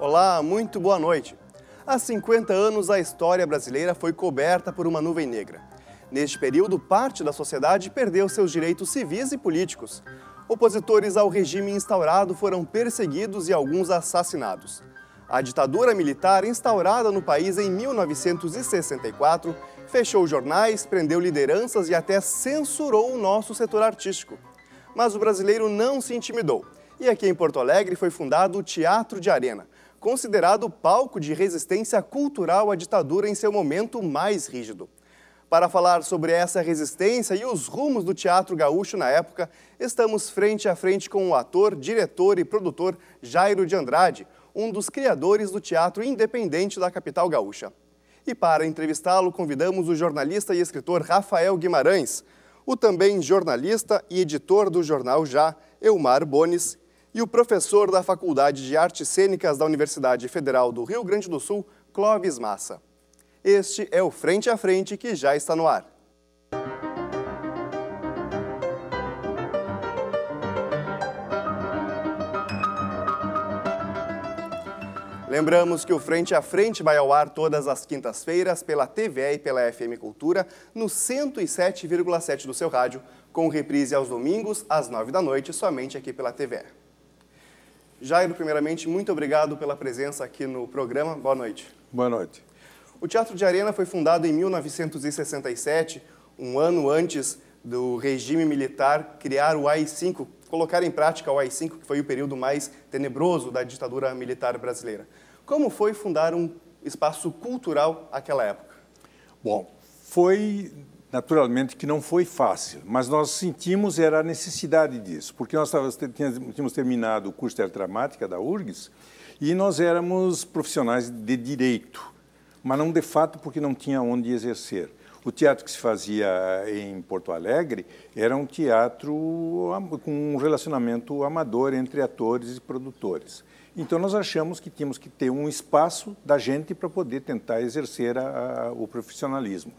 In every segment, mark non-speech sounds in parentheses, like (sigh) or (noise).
Olá, muito boa noite. Há 50 anos, a história brasileira foi coberta por uma nuvem negra. Neste período, parte da sociedade perdeu seus direitos civis e políticos. Opositores ao regime instaurado foram perseguidos e alguns assassinados. A ditadura militar instaurada no país em 1964 fechou jornais, prendeu lideranças e até censurou o nosso setor artístico. Mas o brasileiro não se intimidou. E aqui em Porto Alegre foi fundado o Teatro de Arena, considerado palco de resistência cultural à ditadura em seu momento mais rígido. Para falar sobre essa resistência e os rumos do teatro gaúcho na época, estamos frente a frente com o ator, diretor e produtor Jairo de Andrade, um dos criadores do teatro independente da capital gaúcha. E para entrevistá-lo, convidamos o jornalista e escritor Rafael Guimarães, o também jornalista e editor do jornal Já, Elmar Bones, e o professor da Faculdade de Artes Cênicas da Universidade Federal do Rio Grande do Sul, Clóvis Massa. Este é o Frente a Frente que já está no ar. Lembramos que o Frente a Frente vai ao ar todas as quintas-feiras pela TVE e pela FM Cultura no 107,7 do seu rádio, com reprise aos domingos às 9 da noite somente aqui pela TVE. Jairo, primeiramente, muito obrigado pela presença aqui no programa. Boa noite. Boa noite. O Teatro de Arena foi fundado em 1967, um ano antes do regime militar criar o AI-5, colocar em prática o AI-5, que foi o período mais tenebroso da ditadura militar brasileira. Como foi fundar um espaço cultural naquela época? Bom, foi Naturalmente que não foi fácil, mas nós sentimos era a necessidade disso, porque nós tínhamos terminado o curso de dramática da URGS e nós éramos profissionais de direito, mas não de fato porque não tinha onde exercer. O teatro que se fazia em Porto Alegre era um teatro com um relacionamento amador entre atores e produtores. Então nós achamos que tínhamos que ter um espaço da gente para poder tentar exercer a, a, o profissionalismo.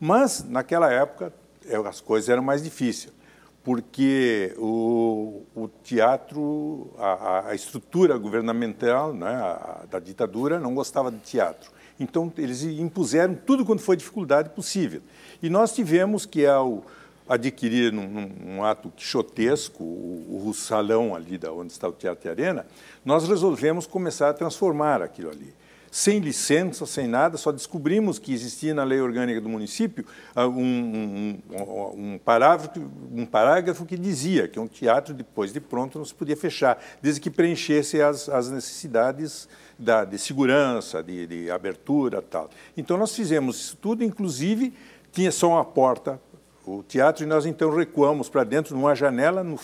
Mas, naquela época, é, as coisas eram mais difíceis, porque o, o teatro, a, a, estrutura governamental né, a, da ditadura não gostava de teatro. Então, eles impuseram tudo quanto foi dificuldade possível. E nós tivemos que, ao adquirir num, num ato quixotesco o, o salão ali da onde está o Teatro de Arena, nós resolvemos começar a transformar aquilo ali sem licença, sem nada, só descobrimos que existia na lei orgânica do município ah, um, um, um, parágrafo, um parágrafo que dizia que um teatro, depois de pronto, não se podia fechar, desde que preenchesse as, as necessidades da, de segurança, de, de abertura tal. Então, nós fizemos isso tudo, inclusive, tinha só uma porta o teatro e nós então recuamos para dentro, numa janela no,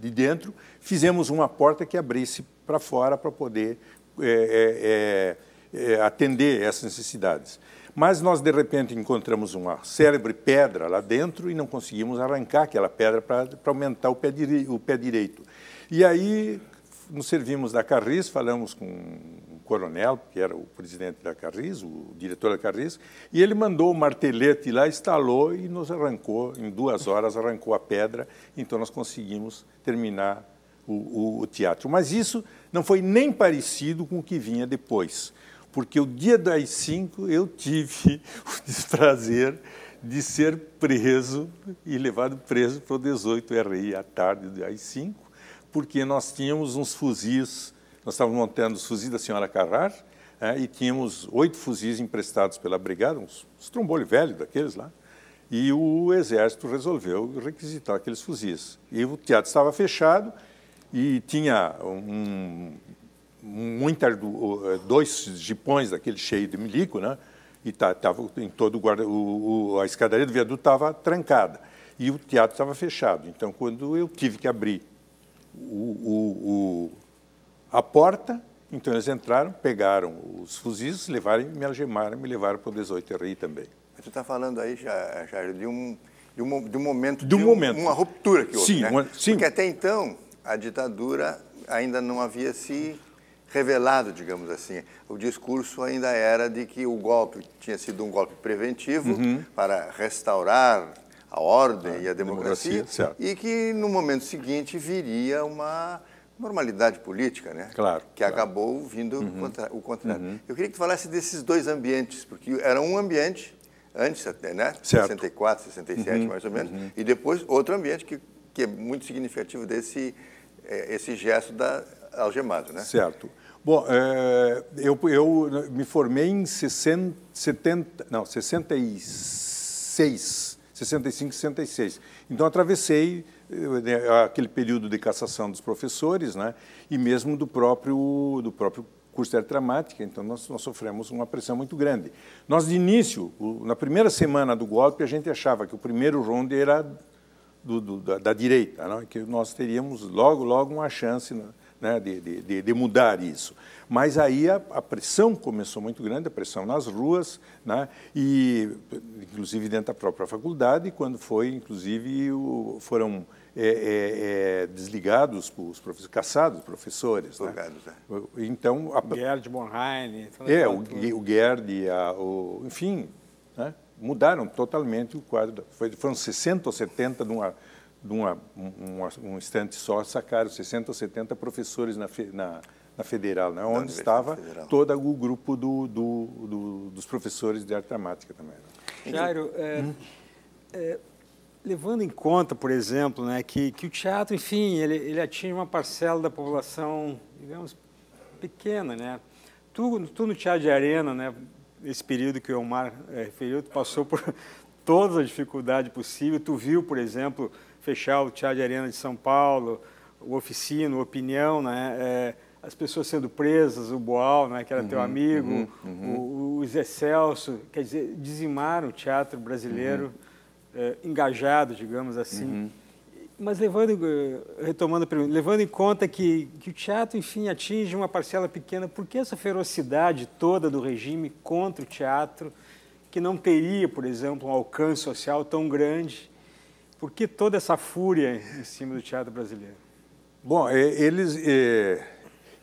de dentro, fizemos uma porta que abrisse para fora para poder é, é, é, atender essas necessidades. Mas nós, de repente, encontramos uma célebre pedra lá dentro e não conseguimos arrancar aquela pedra para aumentar o pé, o pé direito. E aí nos servimos da Carris, falamos com o coronel, que era o presidente da Carris, o diretor da Carris, e ele mandou o martelete lá, instalou e nos arrancou, em duas horas arrancou a pedra, então nós conseguimos terminar o, o, o teatro. Mas isso não foi nem parecido com o que vinha depois porque o dia das cinco eu tive (laughs) o desprazer de ser preso e levado preso para o 18 RI à tarde das 5, porque nós tínhamos uns fuzis, nós estávamos montando os fuzis da senhora Carrar, é, e tínhamos oito fuzis emprestados pela brigada, uns, uns trombolhos velhos daqueles lá, e o exército resolveu requisitar aqueles fuzis. E o teatro estava fechado e tinha um, muitas é, dois jipões daquele cheio de milico, né? E estava tá, em todo o guarda, o, o, a escadaria do viaduto estava trancada e o teatro estava fechado. Então, quando eu tive que abrir o, a porta, então eles entraram, pegaram os fuzis, levaram, me algemaram, me levaram para o 18 RI também. Você está falando aí, Jair, de um, de um, de um momento, de, um de um, uma ruptura que houve, sim, né? uma, sim. Porque até então a ditadura ainda não havia se revelado, digamos assim. O discurso ainda era de que o golpe tinha sido um golpe preventivo uhum. para restaurar a ordem a e a democracia, democracia e que no momento seguinte viria uma normalidade política, né? Claro. Que claro. acabou vindo uhum. contra, o contrário. Uhum. Eu queria que tu falasse desses dois ambientes, porque era um ambiente antes até, né? Certo. 64, 67 uhum, mais ou menos, uhum. e depois outro ambiente que, que é muito significativo desse eh, esse gesto da algemado, né? Certo. Bom, é, eu, eu me formei em 60, 70, não, 66, 65, 66. Então, atravessei né, aquele período de cassação dos professores, né? E mesmo do próprio, do próprio curso de dramática, então nós, nós, sofremos uma pressão muito grande. Nós, de início, na primeira semana do golpe, a gente achava que o primeiro round era do, do, da, da, direita, não? É? que nós teríamos logo, logo uma chance. Né? né, de, de, de, mudar isso. Mas aí a, a, pressão começou muito grande, a pressão nas ruas, né, e inclusive dentro da própria faculdade, quando foi, inclusive, o, foram é, é, é, desligados os professores, caçados professores. Ligados, né? é. Então, a... Gerd, Monheim... É, o, o Gerd, a, o, enfim, né? mudaram totalmente o quadro. Foi, foram 60 ou 70 de uma de uma, um, um instante só, sacaram 60 ou 70 professores na, na, na Federal, né? onde estava Federal. todo o grupo do, do, do, dos professores de arte dramática também. Né? Jairo, é, hum? é, levando em conta, por exemplo, né, que, que o teatro, enfim, ele, ele atinge uma parcela da população, digamos, pequena, né? Tu, tu no teatro de arena, né, esse período que o Omar é, referiu, tu passou por (laughs) toda a dificuldade possível, tu viu, por exemplo, fechar o Teatro de Arena de São Paulo, o Oficina, o Opinião, né? É, as pessoas sendo presas, o Boal, né, que era uhum, teu amigo, uhum, uhum. O, o Zé Celso, quer dizer, dizimaram o teatro brasileiro uhum. é, engajado, digamos assim. Uhum. Mas levando, eh, retomando a pergunta, levando em conta que, que o teatro, enfim, atinge uma parcela pequena, por que essa ferocidade toda do regime contra o teatro, que não teria, por exemplo, um alcance social tão grande por que toda essa fúria em cima do teatro brasileiro? Bom, é, eles. É,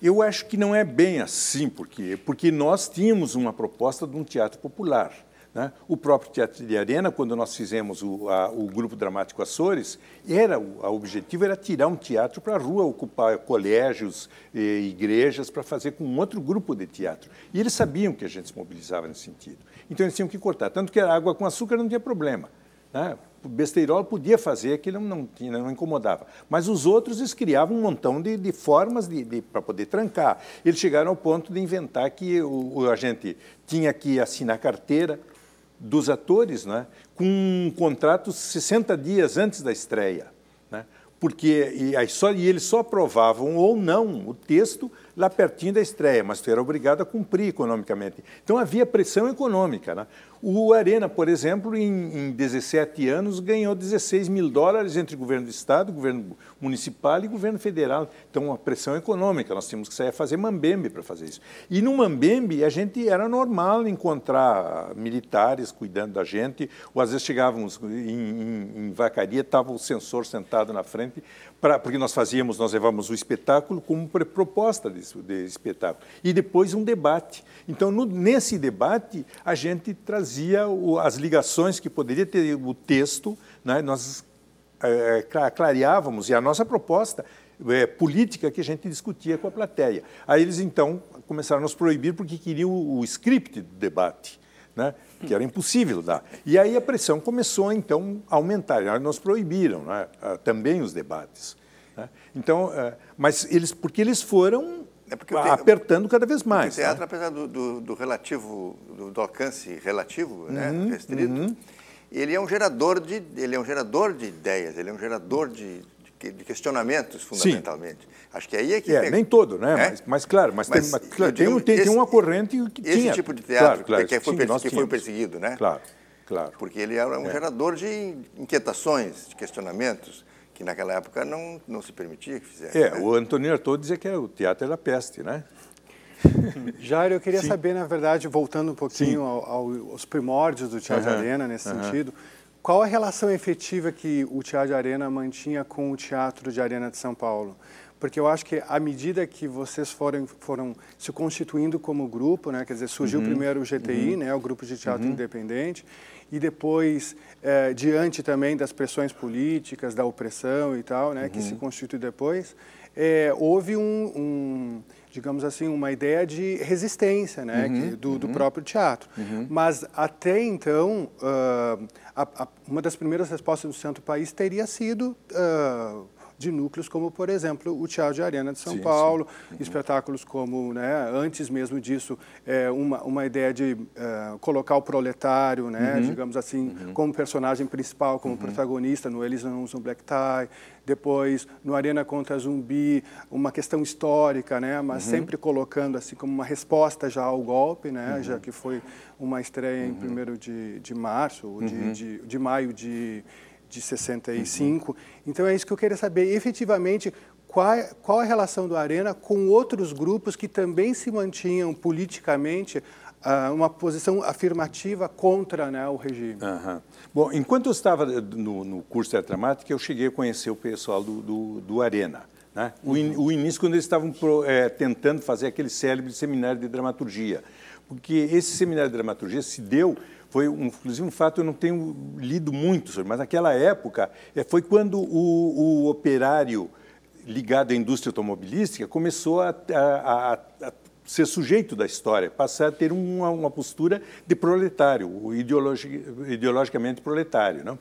eu acho que não é bem assim, porque, porque nós tínhamos uma proposta de um teatro popular. Né? O próprio Teatro de Arena, quando nós fizemos o, a, o Grupo Dramático Açores, era, o objetivo era tirar um teatro para a rua, ocupar colégios, e é, igrejas, para fazer com outro grupo de teatro. E eles sabiam que a gente se mobilizava nesse sentido. Então eles tinham que cortar. Tanto que a água com açúcar não tinha problema. Né? Besteirola podia fazer, aquilo não, não, incomodava. Mas os outros eles criavam um montão de, de formas de, de para poder trancar. Eles chegaram ao ponto de inventar que o, o, a gente tinha que assinar carteira dos atores né? com um contrato 60 dias antes da estreia. Né? Porque e, aí só, e eles só aprovavam ou não o texto lá pertinho da estreia, mas tu era obrigado a cumprir economicamente. Então havia pressão econômica. Né? O Arena, por exemplo, em, em 17 anos ganhou 16 mil dólares entre governo do Estado, governo municipal e governo federal. Então, uma pressão econômica. Nós tínhamos que sair a fazer mambembe para fazer isso. E no mambembe, a gente era normal encontrar militares cuidando da gente, ou às vezes chegávamos em, em, em vacaria, estava o sensor sentado na frente Pra, porque nós fazíamos, nós levávamos o espetáculo como proposta de, de espetáculo e depois um debate. Então, no, nesse debate, a gente trazia o, as ligações que poderia ter o texto, né? nós é, clareávamos e a nossa proposta é, política que a gente discutia com a plateia. Aí eles então começaram a nos proibir porque queriam o, o script do debate. Né? que era impossível dar. E aí a pressão começou, então, a aumentar. Aí nós proibiram né, ah, também os debates. Né? Então, ah, mas eles, porque eles foram é ah, te... apertando cada vez mais. O teatro, né? apesar do, do, do relativo, do, do, alcance relativo, né, uhum, né, restrito, uhum. ele é um gerador de, ele é um gerador de ideias, ele é um gerador de de questionamentos, fundamentalmente. Sim. Acho que aí é que. É, tem... nem todo, né? É? Mas, mas, claro, mas, mas tem, claro, tem, digo, tem, esse, tem uma corrente que esse tinha. Esse tipo de teatro claro, claro, é que, foi, que foi perseguido, né? Claro, claro. Porque ele era um é. gerador de inquietações, de questionamentos, que naquela época não, não se permitia que fizesse. É, né? o Antônio Artaud dizia que o teatro era peste, né? (laughs) Jairo, eu queria sim. saber, na verdade, voltando um pouquinho ao, ao, aos primórdios do Teatro uhum. Arena, nesse uhum. sentido, qual a relação efetiva que o Teatro de Arena mantinha com o Teatro de Arena de São Paulo? Porque eu acho que à medida que vocês foram, foram se constituindo como grupo, né, quer dizer, surgiu uhum. primeiro o GTI, uhum. né, o Grupo de Teatro uhum. Independente, e depois, eh, diante também das pressões políticas, da opressão e tal, né, que se uhum. constitui depois, eh, houve um, um digamos assim, uma ideia de resistência né, uhum, que, do, uhum. do, próprio teatro. Uhum. Mas até então, uh, a, a, uma das primeiras respostas do Santo País teria sido uh, de núcleos como, por exemplo, o Teatro de Arena de São sim, Paulo, sim. Uhum. espetáculos como, né, antes mesmo disso, é, uma, uma ideia de é, colocar o proletário, né, uhum. digamos assim, uhum. como personagem principal, como uhum. protagonista, no Eles Não Usam Black Tie, depois no Arena contra Zumbi, uma questão histórica, né, mas uhum. sempre colocando assim como uma resposta já ao golpe, né, uhum. já que foi uma estreia em 1 de, de março, de, de, de maio de de 65. Uhum. Então é isso que eu queria saber, efetivamente, qual, qual é a relação do Arena com outros grupos que também se mantinham politicamente ah, uma posição afirmativa contra né, o regime. Uhum. Bom, enquanto eu estava no, no curso de dramática, eu cheguei a conhecer o pessoal do, do, do Arena. Né? O, in, o, início, quando eles estavam pro, é, tentando fazer aquele célebre seminário de dramaturgia. Porque esse seminário de dramaturgia se deu, foi um, inclusive um fato, eu não tenho lido muito sobre, mas naquela época é, foi quando o, o, operário ligado à indústria automobilística começou a, a, a, a ser sujeito da história, passar a ter uma, uma postura de proletário, ideologicamente proletário. Não?